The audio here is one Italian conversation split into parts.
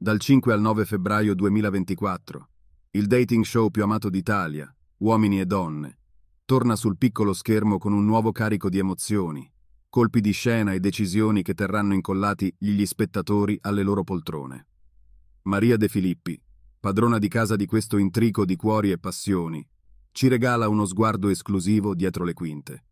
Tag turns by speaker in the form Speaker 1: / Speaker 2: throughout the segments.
Speaker 1: Dal 5 al 9 febbraio 2024, il dating show più amato d'Italia, Uomini e Donne, torna sul piccolo schermo con un nuovo carico di emozioni, colpi di scena e decisioni che terranno incollati gli spettatori alle loro poltrone. Maria De Filippi, padrona di casa di questo intrico di cuori e passioni, ci regala uno sguardo esclusivo dietro le quinte.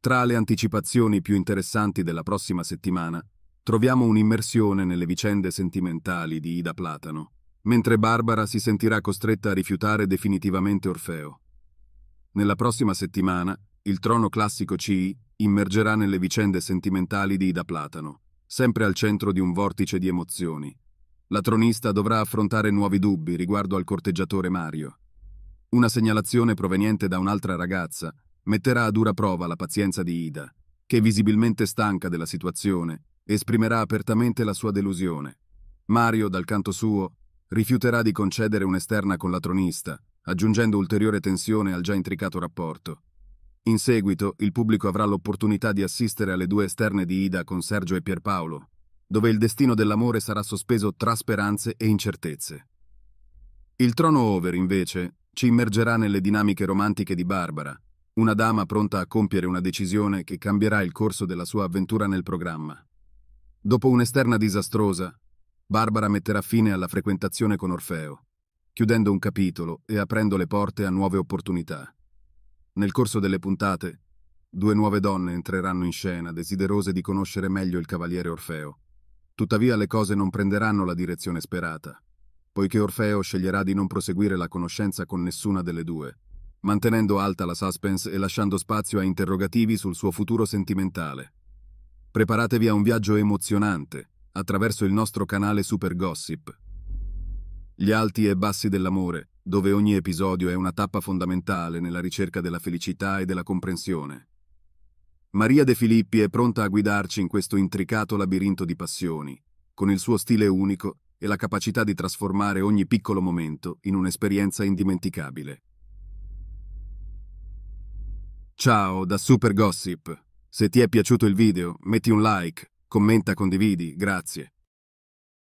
Speaker 1: Tra le anticipazioni più interessanti della prossima settimana, troviamo un'immersione nelle vicende sentimentali di Ida Platano, mentre Barbara si sentirà costretta a rifiutare definitivamente Orfeo. Nella prossima settimana, il trono classico CI immergerà nelle vicende sentimentali di Ida Platano, sempre al centro di un vortice di emozioni. La tronista dovrà affrontare nuovi dubbi riguardo al corteggiatore Mario. Una segnalazione proveniente da un'altra ragazza metterà a dura prova la pazienza di Ida, che visibilmente stanca della situazione esprimerà apertamente la sua delusione. Mario, dal canto suo, rifiuterà di concedere un'esterna con la tronista, aggiungendo ulteriore tensione al già intricato rapporto. In seguito, il pubblico avrà l'opportunità di assistere alle due esterne di Ida con Sergio e Pierpaolo, dove il destino dell'amore sarà sospeso tra speranze e incertezze. Il trono over, invece, ci immergerà nelle dinamiche romantiche di Barbara, una dama pronta a compiere una decisione che cambierà il corso della sua avventura nel programma. Dopo un'esterna disastrosa, Barbara metterà fine alla frequentazione con Orfeo, chiudendo un capitolo e aprendo le porte a nuove opportunità. Nel corso delle puntate, due nuove donne entreranno in scena desiderose di conoscere meglio il cavaliere Orfeo. Tuttavia le cose non prenderanno la direzione sperata, poiché Orfeo sceglierà di non proseguire la conoscenza con nessuna delle due, mantenendo alta la suspense e lasciando spazio a interrogativi sul suo futuro sentimentale. Preparatevi a un viaggio emozionante attraverso il nostro canale Super Gossip. Gli alti e bassi dell'amore, dove ogni episodio è una tappa fondamentale nella ricerca della felicità e della comprensione. Maria De Filippi è pronta a guidarci in questo intricato labirinto di passioni, con il suo stile unico e la capacità di trasformare ogni piccolo momento in un'esperienza indimenticabile. Ciao da Super Gossip! Se ti è piaciuto il video, metti un like, commenta, condividi, grazie.